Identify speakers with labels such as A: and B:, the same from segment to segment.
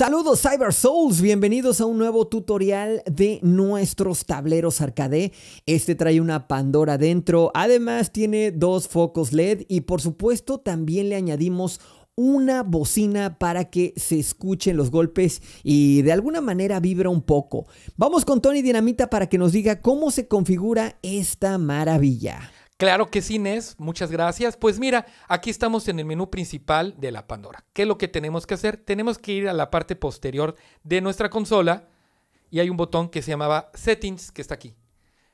A: Saludos Cyber Souls, bienvenidos a un nuevo tutorial de nuestros tableros arcade. Este trae una Pandora dentro, además tiene dos focos LED y por supuesto también le añadimos una bocina para que se escuchen los golpes y de alguna manera vibra un poco. Vamos con Tony Dinamita para que nos diga cómo se configura esta maravilla.
B: Claro que sí, Nes. muchas gracias. Pues mira, aquí estamos en el menú principal de la Pandora. ¿Qué es lo que tenemos que hacer? Tenemos que ir a la parte posterior de nuestra consola y hay un botón que se llamaba Settings, que está aquí.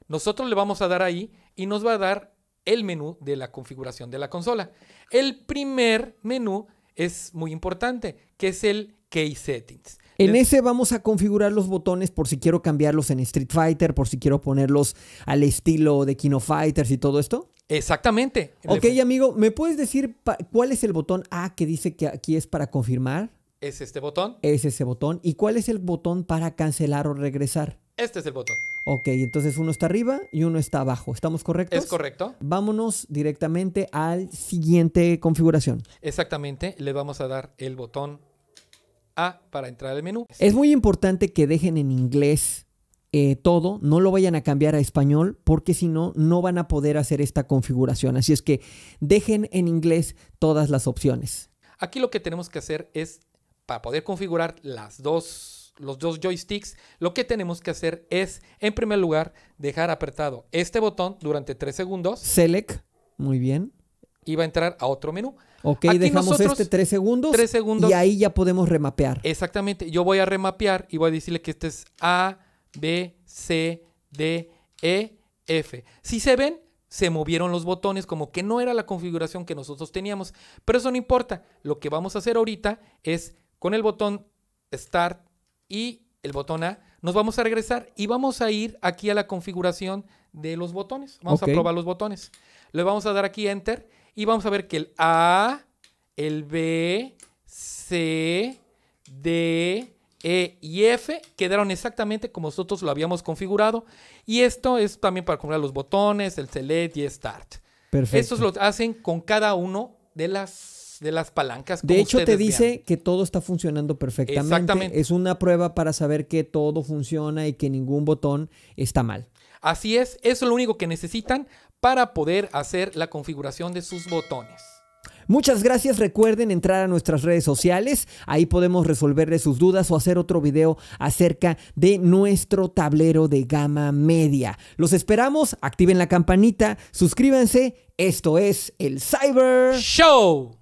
B: Nosotros le vamos a dar ahí y nos va a dar el menú de la configuración de la consola. El primer menú es muy importante, que es el Settings. En
A: ese vamos a configurar los botones por si quiero cambiarlos en Street Fighter, por si quiero ponerlos al estilo de Kino Fighters y todo esto.
B: Exactamente. Ok,
A: amigo, ¿me puedes decir cuál es el botón A que dice que aquí es para confirmar?
B: ¿Es este botón?
A: Es ese botón. ¿Y cuál es el botón para cancelar o regresar? Este es el botón. Ok, entonces uno está arriba y uno está abajo. ¿Estamos correctos? Es correcto. Vámonos directamente al siguiente configuración.
B: Exactamente, le vamos a dar el botón para entrar al menú.
A: Es muy importante que dejen en inglés eh, todo, no lo vayan a cambiar a español porque si no, no van a poder hacer esta configuración. Así es que dejen en inglés todas las opciones.
B: Aquí lo que tenemos que hacer es, para poder configurar las dos, los dos joysticks, lo que tenemos que hacer es, en primer lugar, dejar apretado este botón durante tres segundos.
A: Select, muy bien
B: iba a entrar a otro menú.
A: Ok, dejamos este tres segundos, tres segundos. Y ahí ya podemos remapear.
B: Exactamente. Yo voy a remapear y voy a decirle que este es A, B, C, D, E, F. Si se ven, se movieron los botones como que no era la configuración que nosotros teníamos. Pero eso no importa. Lo que vamos a hacer ahorita es con el botón Start y el botón A, nos vamos a regresar y vamos a ir aquí a la configuración de los botones. Vamos a probar los botones. Le vamos a dar aquí Enter y vamos a ver que el A, el B, C, D, E y F quedaron exactamente como nosotros lo habíamos configurado. Y esto es también para comprar los botones, el select y start. Perfecto. Estos lo hacen con cada uno de las, de las palancas. de hecho, te dice
A: que todo está funcionando perfectamente. Exactamente. Es una prueba para saber que todo funciona y que ningún botón está mal.
B: Así es, eso es lo único que necesitan para poder hacer la configuración de sus botones.
A: Muchas gracias, recuerden entrar a nuestras redes sociales, ahí podemos resolverle sus dudas o hacer otro video acerca de nuestro tablero de gama media. Los esperamos, activen la campanita, suscríbanse, esto es el Cyber Show.